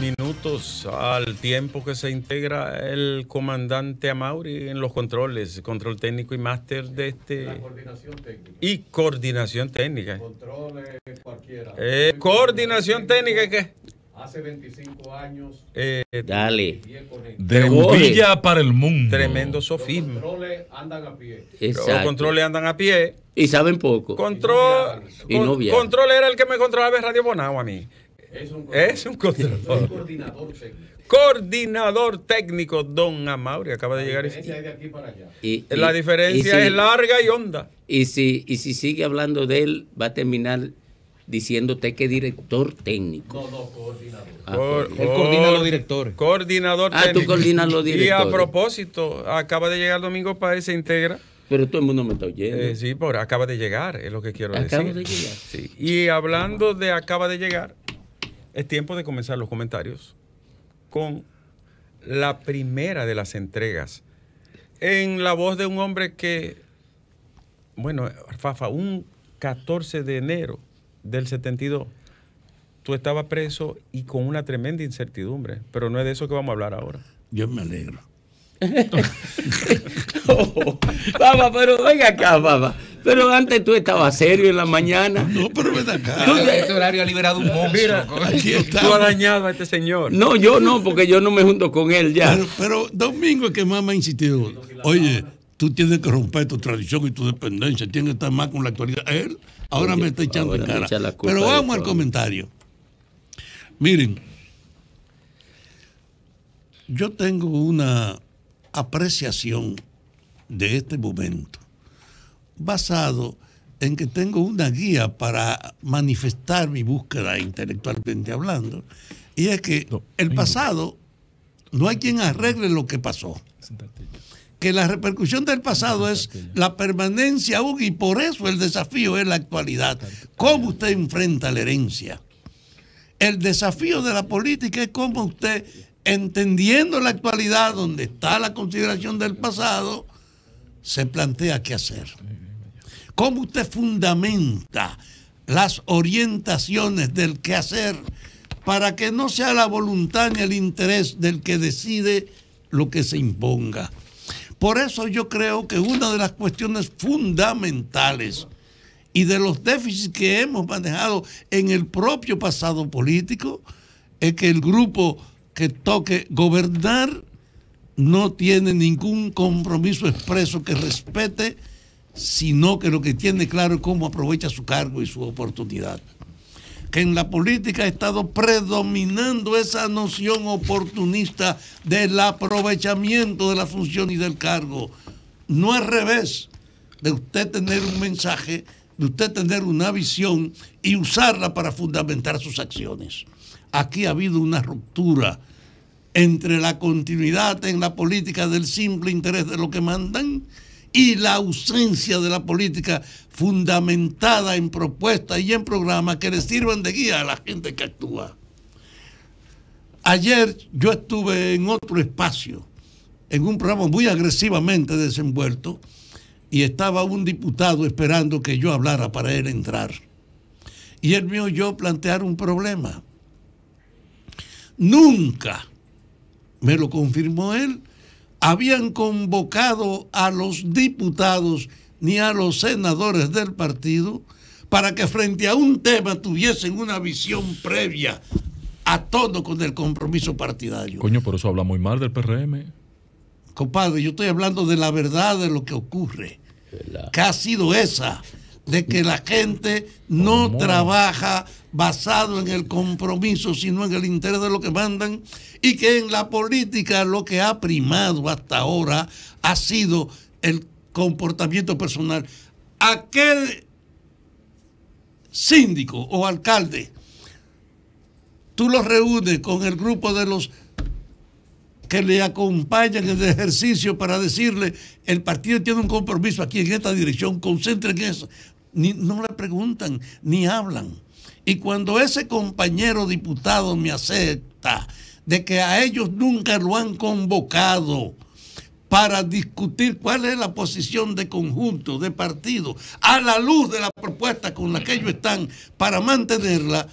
minutos al tiempo que se integra el comandante Amauri en los controles, control técnico y máster de este. Y coordinación técnica. Eh, coordinación técnica, ¿qué? Hace 25 años. Eh, dale. De Villa para el mundo. Tremendo sofismo Los controles andan a pie. Los controles andan a pie. Y saben poco. Control. Y no, Control era el que me controlaba el Radio Bonao a mí. Es un, coordinador. técnico. Coordinador técnico, don Amauri, acaba de llegar. Y, y, la diferencia es larga y honda. Y si, si sigue hablando de él, va a terminar diciéndote que es director técnico. No, no, coordinador. él coordina los directores. Coordinador técnico. ah, tú coordinas los directores. Y a propósito, acaba de llegar Domingo Paez, se integra. Pero todo el mundo me está oyendo. Eh, sí, por acaba de llegar, es lo que quiero decir. Acaba de llegar. Y hablando de acaba de llegar, es tiempo de comenzar los comentarios con la primera de las entregas. En la voz de un hombre que, bueno, Fafa, un 14 de enero del 72, tú estabas preso y con una tremenda incertidumbre, pero no es de eso que vamos a hablar ahora. Yo me alegro. Vamos, oh, pero venga acá, papá. Pero antes tú estabas serio en la mañana. No, pero ven acá. Tú, este horario ha liberado un monstruo. tú has dañado a este señor. No, yo no, porque yo no me junto con él ya. Pero, Domingo es que más me ha insistido. Oye, tú tienes que romper tu tradición y tu dependencia. Tienes que estar más con la actualidad. Él ahora me está echando en cara. pero vamos al comentario. Miren, yo tengo una apreciación de este momento basado en que tengo una guía para manifestar mi búsqueda intelectualmente hablando, y es que el pasado no hay quien arregle lo que pasó. Que la repercusión del pasado es la permanencia aún y por eso el desafío es la actualidad. ¿Cómo usted enfrenta la herencia? El desafío de la política es cómo usted, entendiendo la actualidad donde está la consideración del pasado, se plantea qué hacer. ¿Cómo usted fundamenta las orientaciones del quehacer para que no sea la voluntad ni el interés del que decide lo que se imponga? Por eso yo creo que una de las cuestiones fundamentales y de los déficits que hemos manejado en el propio pasado político es que el grupo que toque gobernar no tiene ningún compromiso expreso que respete sino que lo que tiene claro es cómo aprovecha su cargo y su oportunidad. Que en la política ha estado predominando esa noción oportunista del aprovechamiento de la función y del cargo. No al revés de usted tener un mensaje, de usted tener una visión y usarla para fundamentar sus acciones. Aquí ha habido una ruptura entre la continuidad en la política del simple interés de lo que mandan y la ausencia de la política fundamentada en propuestas y en programas que le sirvan de guía a la gente que actúa. Ayer yo estuve en otro espacio, en un programa muy agresivamente desenvuelto, y estaba un diputado esperando que yo hablara para él entrar. Y él me oyó plantear un problema. Nunca, me lo confirmó él, habían convocado a los diputados ni a los senadores del partido para que frente a un tema tuviesen una visión previa a todo con el compromiso partidario. Coño, por eso habla muy mal del PRM. Compadre, yo estoy hablando de la verdad de lo que ocurre, que ha sido esa de que la gente no trabaja basado en el compromiso, sino en el interés de lo que mandan, y que en la política lo que ha primado hasta ahora ha sido el comportamiento personal. Aquel síndico o alcalde, tú lo reúnes con el grupo de los que le acompañan en el ejercicio para decirle, el partido tiene un compromiso aquí en esta dirección, concentren en eso. no le preguntan, ni hablan. Y cuando ese compañero diputado me acepta de que a ellos nunca lo han convocado, para discutir cuál es la posición de conjunto, de partido, a la luz de la propuesta con la que ellos están para mantenerla,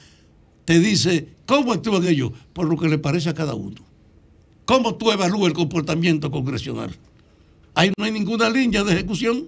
te dice cómo actúan ellos, por lo que le parece a cada uno. ¿Cómo tú evalúas el comportamiento congresional? Ahí no hay ninguna línea de ejecución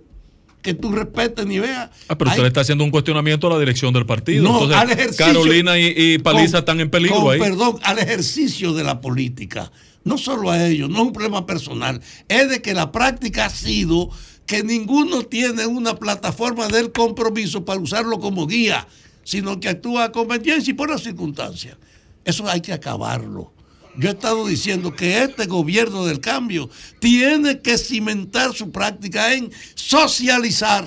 que tú respetes ni veas. Ah, pero usted le está haciendo un cuestionamiento a la dirección del partido. No, Carolina y, Paliza están en peligro ahí. Perdón, al ejercicio de la política. No solo a ellos, no es un problema personal. Es de que la práctica ha sido que ninguno tiene una plataforma del compromiso para usarlo como guía, sino que actúa a conveniencia y por las circunstancias. Eso hay que acabarlo. Yo he estado diciendo que este gobierno del cambio tiene que cimentar su práctica en socializar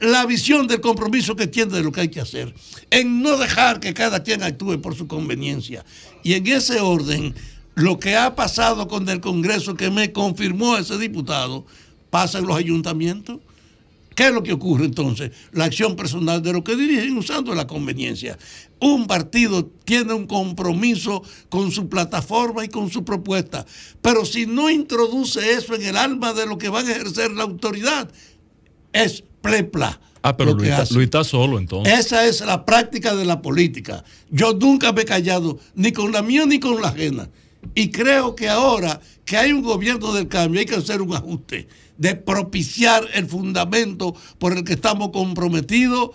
la visión del compromiso que tiene de lo que hay que hacer, en no dejar que cada quien actúe por su conveniencia. Y en ese orden, lo que ha pasado con el Congreso que me confirmó ese diputado, pasa en los ayuntamientos. ¿Qué es lo que ocurre entonces? La acción personal de los que dirigen usando la conveniencia. Un partido tiene un compromiso con su plataforma y con su propuesta, pero si no introduce eso en el alma de lo que van a ejercer la autoridad, es plepla. Ah, pero Luis está, solo entonces. Esa es la práctica de la política. Yo nunca me he callado, ni con la mía ni con la ajena. Y creo que ahora que hay un gobierno del cambio hay que hacer un ajuste de propiciar el fundamento por el que estamos comprometidos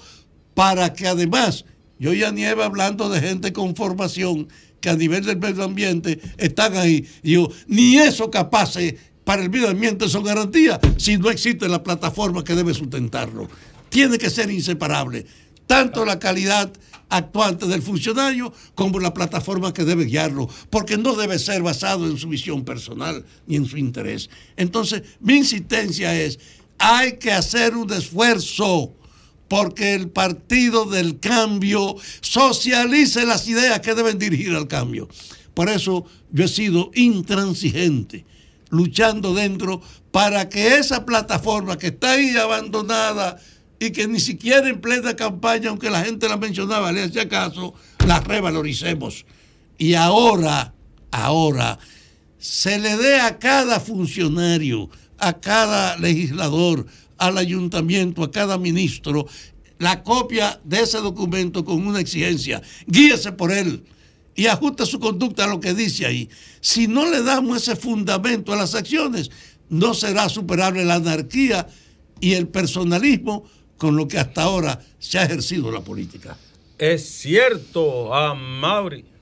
para que además, yo ya nieve hablando de gente con formación que a nivel del medio ambiente están ahí. Y yo, ni eso capaz para el medio ambiente son garantías si no existe la plataforma que debe sustentarlo. Tiene que ser inseparable, tanto la calidad actuante del funcionario como la plataforma que debe guiarlo, porque no debe ser basado en su visión personal ni en su interés. Entonces, mi insistencia es, hay que hacer un esfuerzo porque el partido del cambio socialice las ideas que deben dirigir al cambio. Por eso yo he sido intransigente, luchando dentro para que esa plataforma que está ahí abandonada, y que ni siquiera en plena campaña, aunque la gente la mencionaba, le hacía caso, la revaloricemos. Y ahora, ahora, se le dé a cada funcionario, a cada legislador, al ayuntamiento, a cada ministro, la copia de ese documento con una exigencia. Guíese por él y ajuste su conducta a lo que dice ahí. Si no le damos ese fundamento a las acciones, no será superable la anarquía y el personalismo con lo que hasta ahora se ha ejercido la política. Es cierto, Mauri.